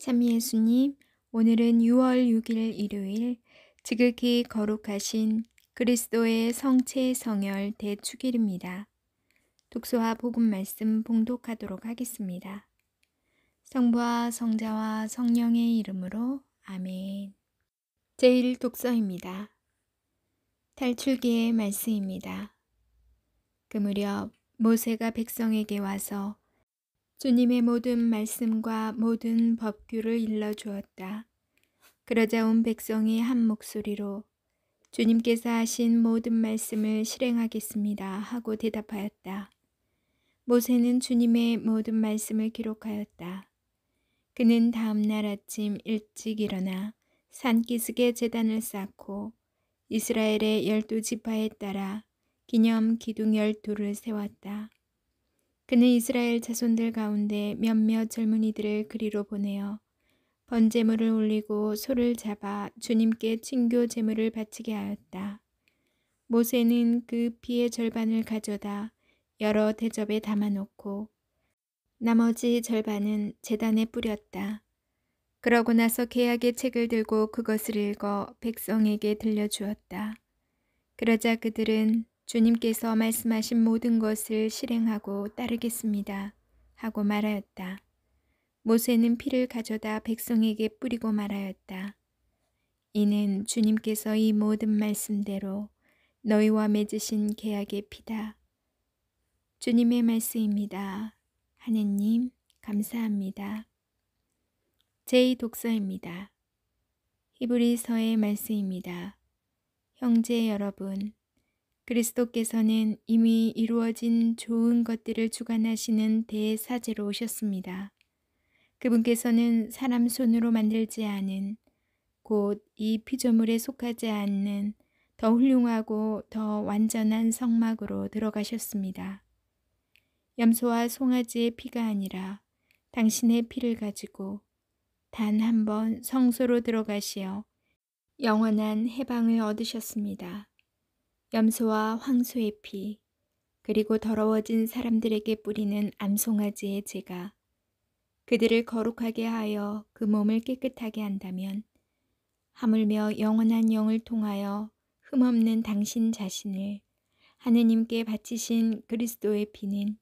참 예수님, 오늘은 6월 6일 일요일 지극히 거룩하신 그리스도의 성체 성혈 대축일입니다. 독서와 복음 말씀 봉독하도록 하겠습니다. 성부와 성자와 성령의 이름으로 아멘. 제1 독서입니다. 탈출기의 말씀입니다. 그 무렵 모세가 백성에게 와서 주님의 모든 말씀과 모든 법규를 일러 주었다. 그러자 온 백성이 한 목소리로 주님께서 하신 모든 말씀을 실행하겠습니다 하고 대답하였다. 모세는 주님의 모든 말씀을 기록하였다. 그는 다음날 아침 일찍 일어나 산기슭에 재단을 쌓고 이스라엘의 열두 지파에 따라 기념 기둥 열두를 세웠다. 그는 이스라엘 자손들 가운데 몇몇 젊은이들을 그리로 보내어 번제물을 올리고 소를 잡아 주님께 친교 제물을 바치게 하였다. 모세는 그 피의 절반을 가져다 여러 대접에 담아놓고 나머지 절반은 재단에 뿌렸다. 그러고 나서 계약의 책을 들고 그것을 읽어 백성에게 들려주었다. 그러자 그들은 주님께서 말씀하신 모든 것을 실행하고 따르겠습니다. 하고 말하였다. 모세는 피를 가져다 백성에게 뿌리고 말하였다. 이는 주님께서 이 모든 말씀대로 너희와 맺으신 계약의 피다. 주님의 말씀입니다. 하느님, 감사합니다. 제2독서입니다. 히브리서의 말씀입니다. 형제 여러분, 그리스도께서는 이미 이루어진 좋은 것들을 주관하시는 대사제로 오셨습니다. 그분께서는 사람 손으로 만들지 않은 곧 이 피조물에 속하지 않는 더 훌륭하고 더 완전한 성막으로 들어가셨습니다. 염소와 송아지의 피가 아니라 당신의 피를 가지고 단 한 번 성소로 들어가시어 영원한 해방을 얻으셨습니다. 염소와 황소의 피, 그리고 더러워진 사람들에게 뿌리는 암송아지의 제가 그들을 거룩하게 하여 그 몸을 깨끗하게 한다면 하물며 영원한 영을 통하여 흠없는 당신 자신을 하느님께 바치신 그리스도의 피는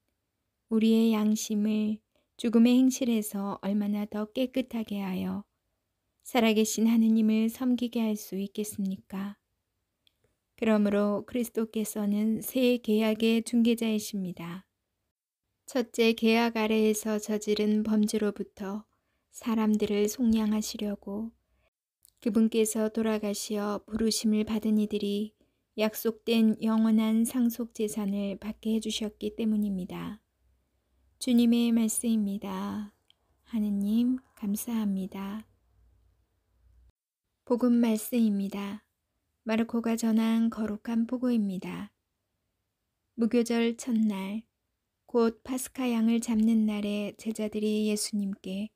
우리의 양심을 죽음의 행실에서 얼마나 더 깨끗하게 하여 살아계신 하느님을 섬기게 할 수 있겠습니까? 그러므로 그리스도께서는 새 계약의 중개자이십니다. 첫째 계약 아래에서 저지른 범죄로부터 사람들을 속량하시려고 그분께서 돌아가시어 부르심을 받은 이들이 약속된 영원한 상속 재산을 받게 해주셨기 때문입니다. 주님의 말씀입니다. 하느님, 감사합니다. 복음 말씀입니다. 마르코가 전한 거룩한 보고입니다 무교절 첫날, 곧 파스카 양을 잡는 날에 제자들이 예수님께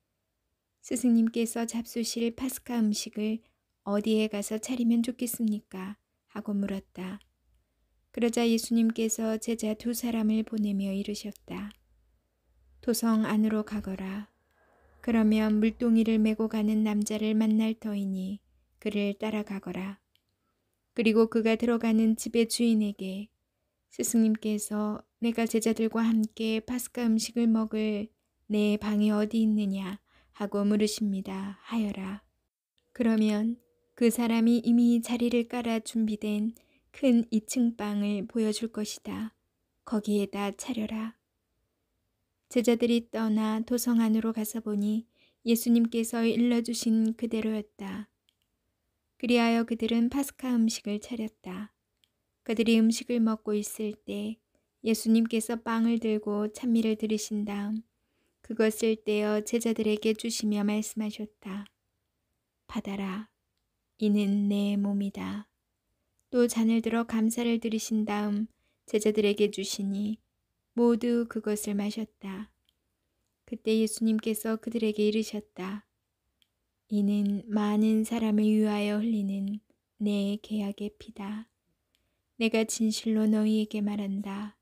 스승님께서 잡수실 파스카 음식을 어디에 가서 차리면 좋겠습니까? 하고 물었다. 그러자 예수님께서 제자 두 사람을 보내며 이르셨다. 도성 안으로 가거라. 그러면 물동이를 메고 가는 남자를 만날 터이니 그를 따라가거라. 그리고 그가 들어가는 집의 주인에게 스승님께서 내가 제자들과 함께 파스카 음식을 먹을 내 방이 어디 있느냐 하고 물으십니다 하여라. 그러면 그 사람이 이미 자리를 깔아 준비된 큰 2층 방을 보여줄 것이다. 거기에다 차려라. 제자들이 떠나 도성 안으로 가서 보니 예수님께서 일러주신 그대로였다. 그리하여 그들은 파스카 음식을 차렸다. 그들이 음식을 먹고 있을 때 예수님께서 빵을 들고 찬미를 들으신 다음 그것을 떼어 제자들에게 주시며 말씀하셨다. 받아라. 이는 내 몸이다. 또 잔을 들어 감사를 들으신 다음 제자들에게 주시니 모두 그것을 마셨다. 그때 예수님께서 그들에게 이르셨다. 이는 많은 사람을 위하여 흘리는 내 계약의 피다. 내가 진실로 너희에게 말한다.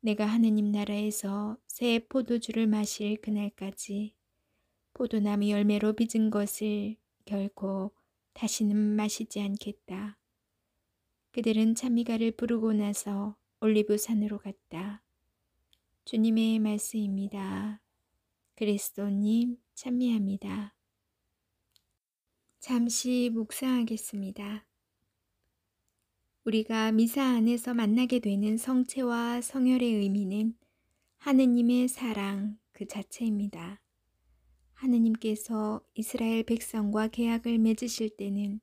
내가 하느님 나라에서 새 포도주를 마실 그날까지 포도나무 열매로 빚은 것을 결코 다시는 마시지 않겠다. 그들은 참미가를 부르고 나서 올리브산으로 갔다. 주님의 말씀입니다. 그리스도님 찬미합니다. 잠시 묵상하겠습니다. 우리가 미사 안에서 만나게 되는 성체와 성혈의 의미는 하느님의 사랑 그 자체입니다. 하느님께서 이스라엘 백성과 계약을 맺으실 때는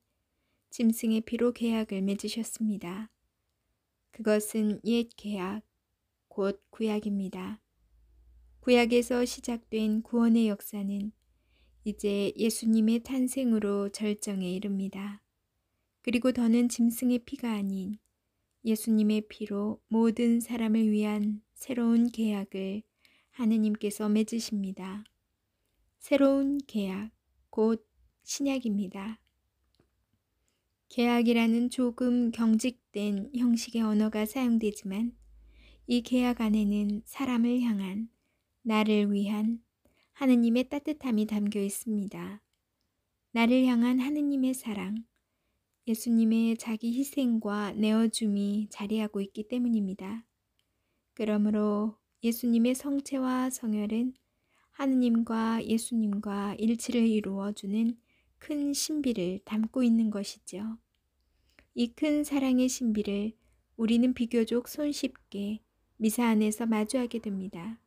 짐승의 피로 계약을 맺으셨습니다. 그것은 옛 계약, 곧 구약입니다. 구약에서 시작된 구원의 역사는 이제 예수님의 탄생으로 절정에 이릅니다. 그리고 더는 짐승의 피가 아닌 예수님의 피로 모든 사람을 위한 새로운 계약을 하느님께서 맺으십니다. 새로운 계약, 곧 신약입니다. 계약이라는 조금 경직된 형식의 언어가 사용되지만 이 계약 안에는 사람을 향한, 나를 위한, 하느님의 따뜻함이 담겨 있습니다. 나를 향한 하느님의 사랑, 예수님의 자기 희생과 내어줌이 자리하고 있기 때문입니다. 그러므로 예수님의 성체와 성혈은 하느님과 예수님과 일치를 이루어주는 큰 신비를 담고 있는 것이죠. 이 큰 사랑의 신비를 우리는 비교적 손쉽게 미사 안에서 마주하게 됩니다.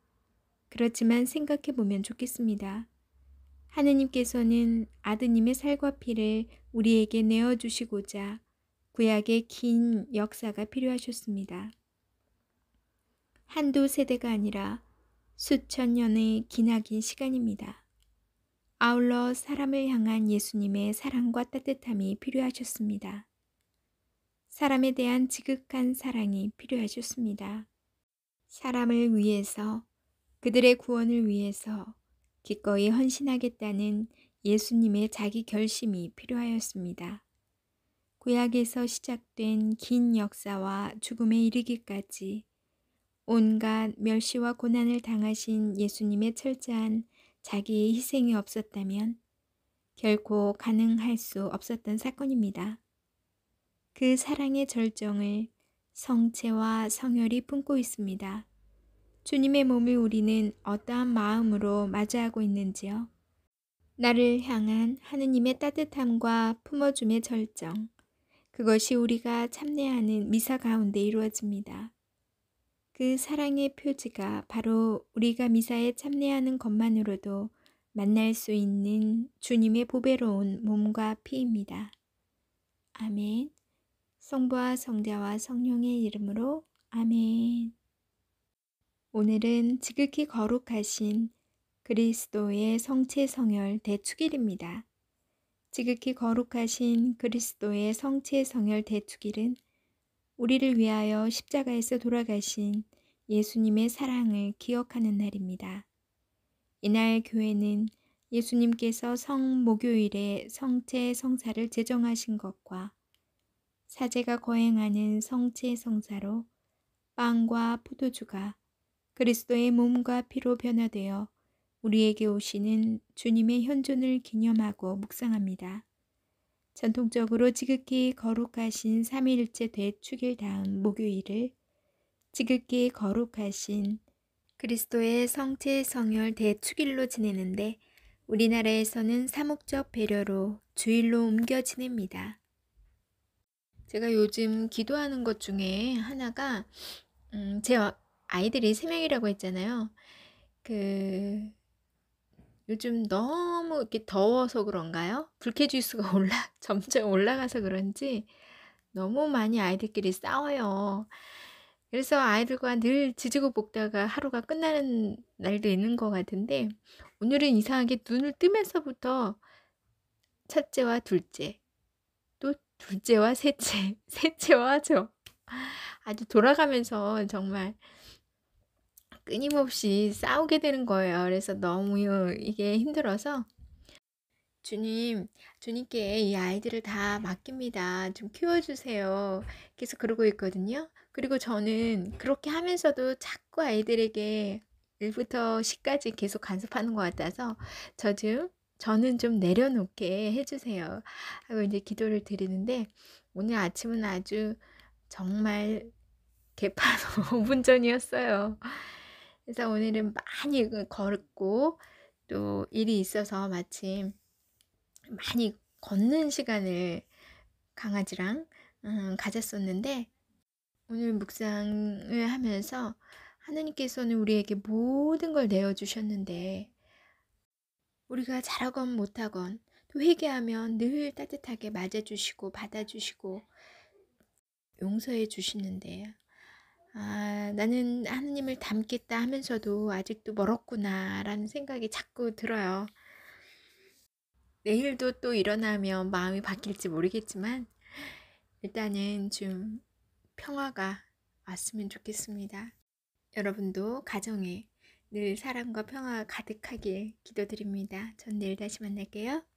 그렇지만 생각해 보면 좋겠습니다. 하느님께서는 아드님의 살과 피를 우리에게 내어주시고자 구약의 긴 역사가 필요하셨습니다. 한두 세대가 아니라 수천 년의 기나긴 시간입니다. 아울러 사람을 향한 예수님의 사랑과 따뜻함이 필요하셨습니다. 사람에 대한 지극한 사랑이 필요하셨습니다. 사람을 위해서 그들의 구원을 위해서 기꺼이 헌신하겠다는 예수님의 자기 결심이 필요하였습니다. 구약에서 시작된 긴 역사와 죽음에 이르기까지 온갖 멸시와 고난을 당하신 예수님의 철저한 자기의 희생이 없었다면 결코 가능할 수 없었던 사건입니다. 그 사랑의 절정을 성체와 성혈이 품고 있습니다. 주님의 몸을 우리는 어떠한 마음으로 맞이하고 있는지요? 나를 향한 하느님의 따뜻함과 품어줌의 절정. 그것이 우리가 참내하는 미사 가운데 이루어집니다. 그 사랑의 표지가 바로 우리가 미사에 참내하는 것만으로도 만날 수 있는 주님의 보배로운 몸과 피입니다. 아멘. 성부와 성자와 성령의 이름으로 아멘. 오늘은 지극히 거룩하신 그리스도의 성체 성혈 대축일입니다. 지극히 거룩하신 그리스도의 성체 성혈 대축일은 우리를 위하여 십자가에서 돌아가신 예수님의 사랑을 기억하는 날입니다. 이날 교회는 예수님께서 성 목요일에 성체 성사를 제정하신 것과 사제가 거행하는 성체 성사로 빵과 포도주가 그리스도의 몸과 피로 변화되어 우리에게 오시는 주님의 현존을 기념하고 묵상합니다. 전통적으로 지극히 거룩하신 삼일체 대축일 다음 목요일을 지극히 거룩하신 그리스도의 성체 성혈 대축일로 지내는데 우리나라에서는 사목적 배려로 주일로 옮겨 지냅니다. 제가 요즘 기도하는 것 중에 하나가 음, 제 아이들이 3명이라고 했잖아요. 그, 요즘 너무 이렇게 더워서 그런가요? 불쾌지수가 올라, 점점 올라가서 그런지 너무 많이 아이들끼리 싸워요. 그래서 아이들과 늘 지지고 볶다가 하루가 끝나는 날도 있는 것 같은데 오늘은 이상하게 눈을 뜨면서부터 첫째와 둘째, 또 둘째와 셋째, 셋째와 하죠. 아주 돌아가면서 정말 끊임없이 싸우게 되는 거예요. 그래서 너무 이게 힘들어서 주님, 주님께 이 아이들을 다 맡깁니다. 좀 키워주세요. 계속 그러고 있거든요. 그리고 저는 그렇게 하면서도 자꾸 아이들에게 1부터 10까지 계속 간섭하는 것 같아서 저 좀, 저는 좀 내려놓게 해주세요. 하고 이제 기도를 드리는데 오늘 아침은 아주 정말 개판 5분 전이었어요. 그래서 오늘은 많이 그 걸었고 또 일이 있어서 마침 많이 걷는 시간을 강아지랑 음, 가졌었는데 오늘 묵상을 하면서 하느님께서는 우리에게 모든 걸 내어주셨는데 우리가 잘하건 못하건 또 회개하면 늘 따뜻하게 맞아주시고 받아주시고 용서해 주시는데 아, 나는 하느님을 닮겠다 하면서도 아직도 멀었구나 라는 생각이 자꾸 들어요. 내일도 또 일어나면 마음이 바뀔지 모르겠지만, 일단은 좀 평화가 왔으면 좋겠습니다. 여러분도 가정에 늘 사랑과 평화가 가득하길 기도드립니다. 전 내일 다시 만날게요.